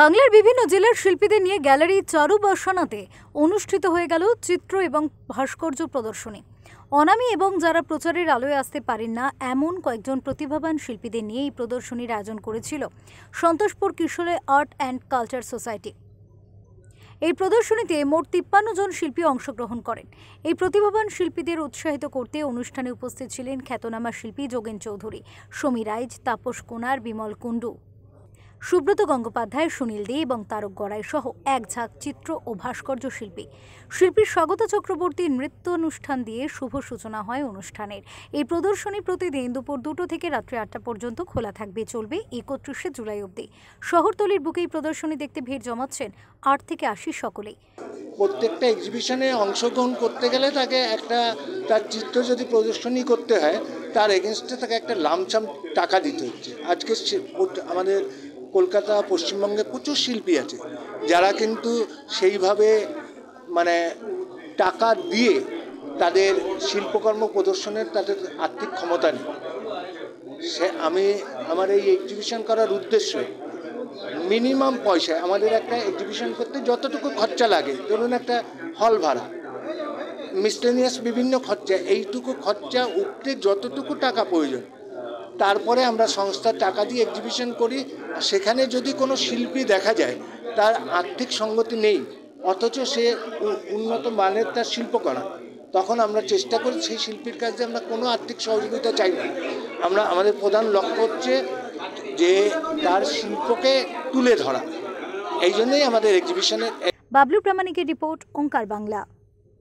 বাংলার বিভিন্ন জেলার শিল্পীদের নিয়ে গ্যালারি চারু বাসনাতে অনুষ্ঠিত হয়ে গেল চিত্র এবং ভাস্কর্য প্রদর্শনী অনামি এবং যারা প্রচারের আলোয় আসতে পারেন না এমন কয়েকজন প্রতিভাবান শিল্পীদের নিয়ে এই প্রদর্শনীর আয়োজন করেছিল সন্তোষপুর কিশোরে আর্ট অ্যান্ড কালচার সোসাইটি এই প্রদর্শনীতে মোট তিপ্পান্ন জন শিল্পী অংশগ্রহণ করেন এই প্রতিভাবান শিল্পীদের উৎসাহিত করতে অনুষ্ঠানে উপস্থিত ছিলেন খ্যাতনামা শিল্পী যোগেন চৌধুরী সমী রাইজ তাপস কোনার বিমল কুণ্ডু সুব্রত গঙ্গোপাধ্যায় সুনীল দে এবং তারক গড়াই সহ এক ঝাঁক চিত্র ও ভাস্কর্য শিল্পী শিল্পী স্বগত চক্রবর্তীর নৃত্য অনুষ্ঠান দিয়ে শুভ সূচনা হয় অনুষ্ঠানের এই প্রদর্শনী প্রতিদিন দুপুর দুটো থেকে রাত্রি আটটা পর্যন্ত খোলা থাকবে চলবে একত্রিশে জুলাই অবধি শহরতলির বুকে এই প্রদর্শনী দেখতে ভিড় জমাচ্ছেন আট থেকে আশি সকলেই প্রত্যেকটা এক্সিবিশনে অংশগ্রহণ করতে গেলে তাকে একটা তার চিত্র যদি প্রদর্শনী করতে হয় তার এগেনস্টে তাকে একটা লামছাম টাকা দিতে হচ্ছে আজকে আমাদের কলকাতা পশ্চিমবঙ্গে প্রচুর শিল্পী আছে যারা কিন্তু সেইভাবে মানে টাকা দিয়ে তাদের শিল্পকর্ম প্রদর্শনের তাদের আর্থিক ক্ষমতা নেই সে আমি আমার এই এক্সিবিশন করার উদ্দেশ্য মিনিমাম পয়সায় আমাদের একটা এক্সিবিশন করতে যতটুকু খরচা লাগে ধরুন একটা হল ভাড়া মিস্টেনিয়াস বিভিন্ন খরচা এইটুকু খরচা উঠতে যতটুকু টাকা প্রয়োজন তারপরে আমরা সংস্থার টাকা দিয়ে এক্সিবিশন করি সেখানে যদি কোনো শিল্পী দেখা যায় তার আর্থিক সঙ্গতি নেই অথচ সে উন্নত মানের তার শিল্প করা তখন আমরা চেষ্টা করি সেই শিল্পীর কাছে আমরা কোনো আর্থিক সহযোগিতা চাই না আমরা আমাদের প্রধান লক্ষ্য হচ্ছে যে তার শিল্পকে তুলে ধরা এই জন্যই আমাদের এক্সিবিশনের বাবলু প্রামাণিকের রিপোর্ট ওঙ্কার বাংলা